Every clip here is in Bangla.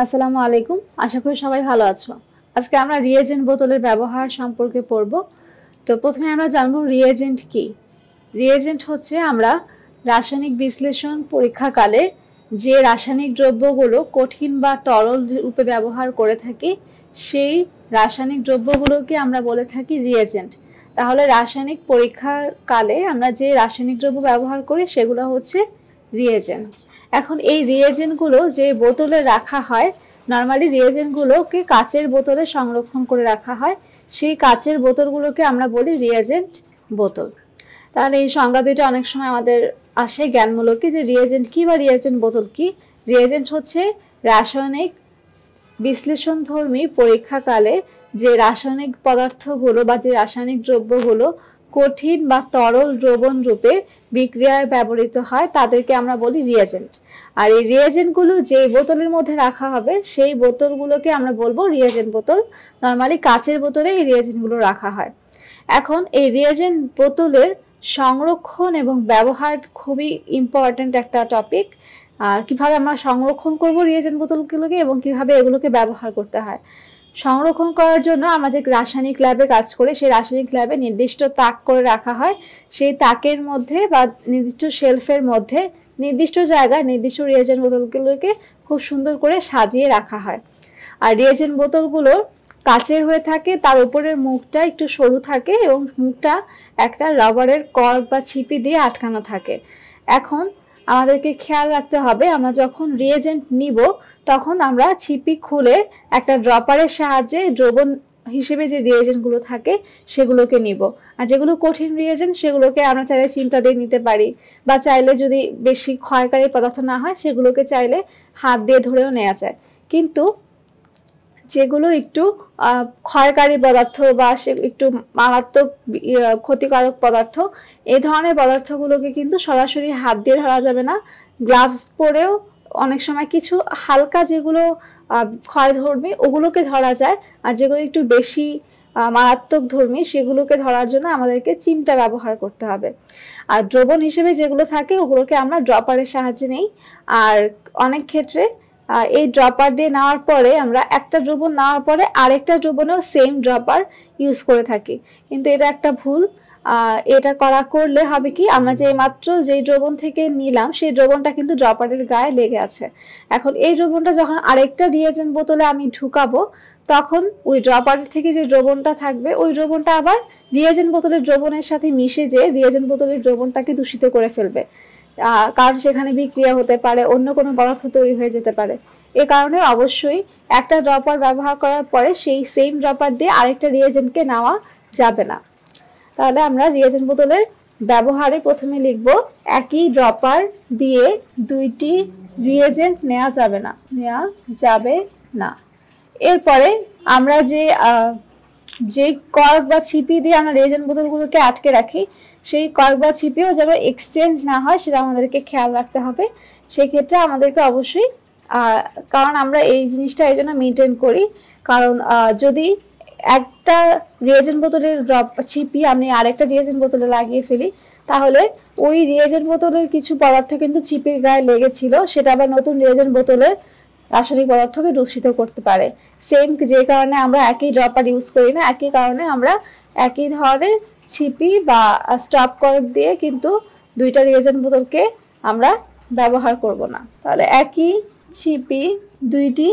আসসালামু আলাইকুম আশা করি সবাই ভালো আছো আজকে আমরা রিয়েজেন্ট বোতলের ব্যবহার সম্পর্কে পড়ব তো প্রথমে আমরা জানবো রিয়েজেন্ট কি রিয়েজেন্ট হচ্ছে আমরা রাসায়নিক বিশ্লেষণ পরীক্ষাকালে যে রাসায়নিক দ্রব্যগুলো কঠিন বা তরল রূপে ব্যবহার করে থাকি সেই রাসায়নিক দ্রব্যগুলোকে আমরা বলে থাকি রিয়েজেন্ট তাহলে রাসায়নিক পরীক্ষার কালে আমরা যে রাসায়নিক দ্রব্য ব্যবহার করি সেগুলো হচ্ছে রিয়েজেন্ট এখন এই রিয়েজেন্টগুলো যে বোতলে রাখা হয় নর্মালি রিয়েজেন্টগুলোকে কাচের বোতলে সংরক্ষণ করে রাখা হয় সেই কাচের বোতলগুলোকে আমরা বলি রিয়েজেন্ট বোতল তাহলে এই সংজ্ঞা দুইটা অনেক সময় আমাদের আসে জ্ঞানমূলকে যে রিয়েজেন্ট কী বা রিয়েজেন্ট বোতল কী রিয়েজেন্ট হচ্ছে রাসায়নিক বিশ্লেষণধর্মী পরীক্ষাকালে যে রাসায়নিক পদার্থগুলো বা যে রাসায়নিক দ্রব্যগুলো কঠিন বা তরল দ্রবণ রূপে বিক্রিয়ায় ব্যবহৃত হয় তাদেরকে আমরা বলি রিয়েজেন্ট আর এই রিয়েজেন্টগুলো যে বোতলের মধ্যে রাখা হবে সেই বোতলগুলোকে আমরা বলবো রিয়েজেন্ট বোতল নর্মালি কাচের বোতলে এই রিয়েজেন্টগুলো রাখা হয় এখন এই রিয়েজেন্ট বোতলের সংরক্ষণ এবং ব্যবহার খুবই ইম্পর্ট্যান্ট একটা টপিক কিভাবে আমরা সংরক্ষণ করব রিয়েজেন্ট বোতলগুলোকে এবং কিভাবে এগুলোকে ব্যবহার করতে হয় সংরক্ষণ করার জন্য আমাদের রাসায়নিক ল্যাবে কাজ করে সেই রাসায়নিক ল্যাবে নির্দিষ্ট তাক করে রাখা হয় সেই তাকের মধ্যে বা নির্দিষ্ট শেলফের মধ্যে নির্দিষ্ট জায়গায় নির্দিষ্ট রিয়েজেন্ট বোতলগুলোকে খুব সুন্দর করে সাজিয়ে রাখা হয় আর রিয়েজেন বোতলগুলো কাচের হয়ে থাকে তার উপরের মুখটা একটু সরু থাকে এবং মুখটা একটা রাবারের কর বা ছিপি দিয়ে আটকানো থাকে এখন আমাদেরকে খেয়াল রাখতে হবে আমরা যখন রিয়েজেন্ট নিব তখন আমরা ছিপি খুলে একটা ড্রপারের সাহায্যে দ্রবণ হিসেবে যে রিয়েজেন্টগুলো থাকে সেগুলোকে নিব আর যেগুলো কঠিন রিয়েজেন্ট সেগুলোকে আমরা চাইলে চিন্তা দিয়ে নিতে পারি বা চাইলে যদি বেশি ক্ষয়কারী পদার্থ না হয় সেগুলোকে চাইলে হাত দিয়ে ধরেও নেওয়া যায় কিন্তু যেগুলো একটু ক্ষয়কারী পদার্থ বা সে একটু মারাত্মক ক্ষতিকারক পদার্থ এই ধরনের পদার্থগুলোকে কিন্তু সরাসরি হাত দিয়ে ধরা যাবে না গ্লাভস পরেও অনেক সময় কিছু হালকা যেগুলো ক্ষয় ধর্মী ওগুলোকে ধরা যায় আর যেগুলো একটু বেশি মারাত্মক ধর্মী সেগুলোকে ধরার জন্য আমাদেরকে চিমটা ব্যবহার করতে হবে আর দ্রবণ হিসেবে যেগুলো থাকে ওগুলোকে আমরা ড্রপারের সাহায্যে নেই আর অনেক ক্ষেত্রে এই ড্রপার দিয়ে নেওয়ার পরে আমরা একটা দ্রবণ নেওয়ার পরে আরেকটা দ্রবণেও সেম ড্রপার ইউজ করে থাকি কিন্তু এটা একটা ভুল এটা করা করলে হবে কি আমরা যে মাত্র যেই দ্রবণ থেকে নিলাম সেই দ্রবণটা কিন্তু ড্রপারের গায়ে লেগে আছে এখন এই দ্রবণটা যখন আরেকটা রিয়েজেন্ট বোতলে আমি ঢুকাবো তখন ওই ড্রপারের থেকে যে দ্রবণটা থাকবে ওই দ্রবণটা আবার রিয়েজেন্ট বোতলের দ্রবণের সাথে মিশে যে রিয়েজেন্ট বোতলের দ্রবণটাকে দূষিত করে ফেলবে কারণ সেখানে বিক্রিয়া হতে পারে অন্য কোনো পদার্থ তৈরি হয়ে যেতে পারে এ কারণে অবশ্যই একটা ড্রপার ব্যবহার করার পরে সেই সেম ড্রপার দিয়ে আরেকটা রিয়েজেন্টকে নেওয়া যাবে না তাহলে আমরা রিয়েজেন্ট বোতলের ব্যবহারে প্রথমে লিখব একই ড্রপার দিয়ে দুইটি রিয়েজেন্ট নেওয়া যাবে না নেওয়া যাবে না এরপরে আমরা যে যে কর্ক বা ছিপি দিয়ে আমরা রিয়েজেন্ট বোতলগুলোকে আটকে রাখি সেই কয়েক বা ছিপেও যেন এক্সচেঞ্জ না হয় সেটা আমাদেরকে খেয়াল রাখতে হবে সেক্ষেত্রে আমাদেরকে অবশ্যই কারণ আমরা এই জিনিসটা এই জন্য মেনটেন করি কারণ যদি একটা রিয়েজেন বোতলের ড্রপ ছিপি আমি আরেকটা রিয়েজেন বোতলে লাগিয়ে ফেলি তাহলে ওই রিয়েজেন বোতলের কিছু পদার্থ কিন্তু ছিপির গায়ে লেগেছিল সেটা আবার নতুন রিয়েজেন বোতলের রাসায়নিক পদার্থকে দূষিত করতে পারে সেম যে কারণে আমরা একই ড্রপার ইউজ করি না একই কারণে আমরা একই ধরনের ছিপি বা স্টপ কর্ক দিয়ে কিন্তু দুইটা রিয়েজেন্ট বোতলকে আমরা ব্যবহার করব না তাহলে একই ছিপি দুইটি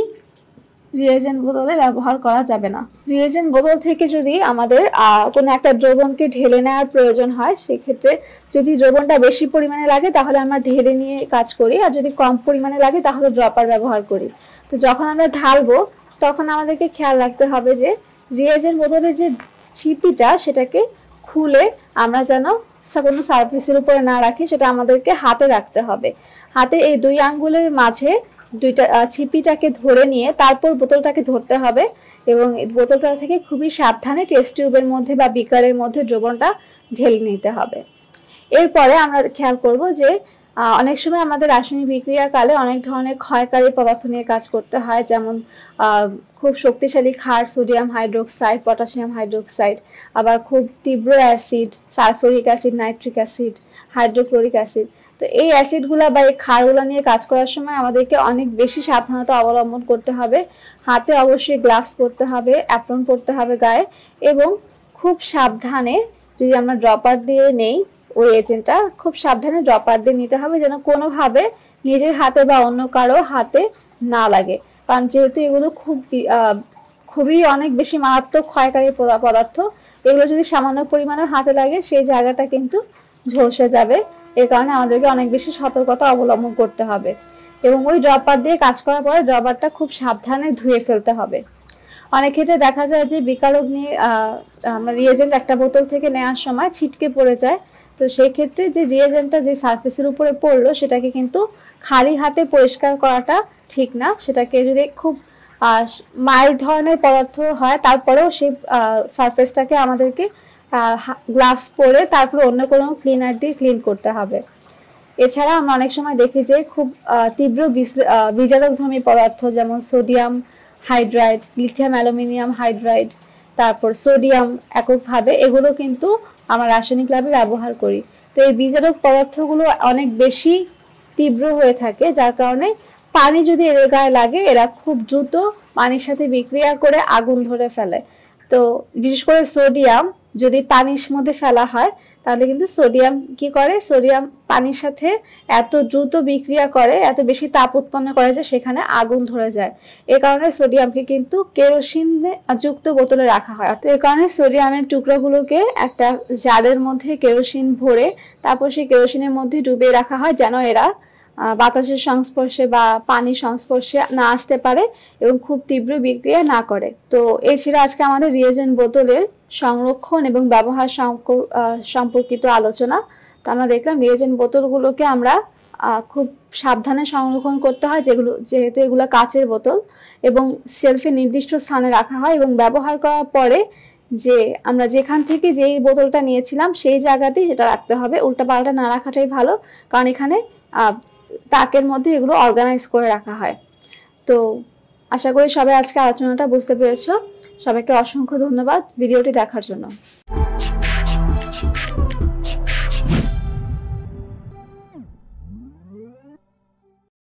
রিয়েজেন্ট বোতলে ব্যবহার করা যাবে না রিয়েজেন্ট বোতল থেকে যদি আমাদের কোনো একটা দ্রবণকে ঢেলে নেওয়ার প্রয়োজন হয় সেক্ষেত্রে যদি দ্রবণটা বেশি পরিমাণে লাগে তাহলে আমরা ঢেলে নিয়ে কাজ করি আর যদি কম পরিমাণে লাগে তাহলে ড্রপার ব্যবহার করি তো যখন আমরা ঢালবো তখন আমাদেরকে খেয়াল রাখতে হবে যে রিয়েজেন্ট বোতলের যে ছিপিটা সেটাকে খুলে আমরা যেন কোনো সার্ফেসের উপরে না রাখি সেটা আমাদেরকে হাতে রাখতে হবে হাতে এই দুই আঙ্গুলের মাঝে দুইটা ছিপিটাকে ধরে নিয়ে তারপর বোতলটাকে ধরতে হবে এবং বোতলটা থেকে খুবই সাবধানে টেস্ট টিউবের মধ্যে বা বিকারের মধ্যে দ্রবণটা ঢেলে নিতে হবে এরপরে আমরা খেয়াল করব যে অনেক সময় আমাদের রাসায়নিক বিক্রিয়াকালে অনেক ধরনের ক্ষয়কারী পদার্থ নিয়ে কাজ করতে হয় যেমন খুব শক্তিশালী খার সোডিয়াম হাইড্রোক্সাইড পটাশিয়াম হাইড্রোক্সাইড আবার খুব তীব্র acid sulphuric acid nitric acid hydrochloric acid তো এই অ্যাসিডগুলো বা এই খারগুলো নিয়ে কাজ করার সময় আমাদেরকে অনেক বেশি সাবধানতা অবলম্বন করতে হবে হাতে অবশ্যই গ্লাভস পরতে হবে অ্যাপ্রন পরতে হবে গায়ে এবং খুব সাবধানে যদি আমরা ড্রপার দিয়ে নেই ওই এজেন্টটা খুব সাবধানে দিয়ে নিতে হবে যেন কোনোভাবে নিজের হাতে বা অন্য কারো হাতে না লাগে কারণ যেহেতু এগুলো খুব খুবই অনেক বেশি মারাত্মক ক্ষয়কারী পদার্থ এগুলো যদি সামান্য পরিমাণে হাতে লাগে সেই জায়গাটা কিন্তু ঝলসে যাবে এর কারণে আমাদেরকে অনেক বেশি সতর্কতা অবলম্বন করতে হবে এবং ওই ড্রপার দিয়ে কাজ করার পরে ড্রপারটা খুব সাবধানে ধুয়ে ফেলতে হবে অনেক ক্ষেত্রে দেখা যায় যে বিকারক নিয়ে আমরা রিয়েজেন্ট একটা বোতল থেকে নেওয়ার সময় ছিটকে পড়ে যায় তো সেই ক্ষেত্রে যে রিয়েজেন্টটা যে সারফেসের উপরে পড়লো সেটাকে কিন্তু খালি হাতে পরিষ্কার করাটা ঠিক না সেটাকে যদি খুব মায়ের ধরনের পদার্থ হয় তারপরেও সেই সারফেসটাকে আমাদেরকে গ্লাভস পরে তারপরে অন্য কোনো ক্লিনার দিয়ে ক্লিন করতে হবে এছাড়া আমরা অনেক সময় দেখি যে খুব তীব্র বিজারকধর্মী পদার্থ যেমন sodium hydride lithium aluminium hydride তারপর সোডিয়াম এককভাবে এগুলো কিন্তু আমরা রাসায়নিক ল্যাবে ব্যবহার করি তো এই বীজারক পদার্থগুলো অনেক বেশি তীব্র হয়ে থাকে যার কারণে পানি যদি এদের গায়ে লাগে এরা খুব দ্রুত পানির সাথে বিক্রিয়া করে আগুন ধরে ফেলে তো বিশেষ করে সোডিয়াম যদি পানির মধ্যে ফেলা হয় তাহলে কিন্তু সোডিয়াম কি করে সোডিয়াম পানির সাথে এত দ্রুত বিক্রিয়া করে এত বেশি তাপ উৎপন্ন করে যে সেখানে আগুন ধরে যায় এ কারণে সোডিয়ামকে কিন্তু কেরোসিন যুক্ত বোতলে রাখা হয় তো এ কারণে সোডিয়ামের টুকরোগুলোকে একটা জারের মধ্যে কেরোসিন ভরে তারপর সেই কেরোসিনের মধ্যে ডুবিয়ে রাখা হয় যেন এরা বাতাসের সংস্পর্শে বা পানির সংস্পর্শে না আসতে পারে এবং খুব তীব্র বিক্রিয়া না করে তো এ ছিল আজকে আমাদের রিয়েজেন্ট বোতলের সংরক্ষণ এবং ব্যবহার সম্পর্কিত আলোচনা তো আমরা দেখলাম রিয়েজেন্ট বোতলগুলোকে আমরা খুব সাবধানে সংরক্ষণ করতে হয় যেগুলো যেহেতু এগুলো কাচের বোতল এবং সেলফে নির্দিষ্ট স্থানে রাখা হয় এবং ব্যবহার করার পরে যে আমরা যেখান থেকে যেই বোতলটা নিয়েছিলাম সেই জায়গাতেই সেটা রাখতে হবে পাল্টা না রাখাটাই ভালো কারণ এখানে তাকের মধ্যে এগুলো অর্গানাইজ করে রাখা হয় তো আশা করি সবাই আজকে আলোচনাটা বুঝতে পেরেছ সবাইকে অসংখ্য ধন্যবাদ ভিডিওটি দেখার জন্য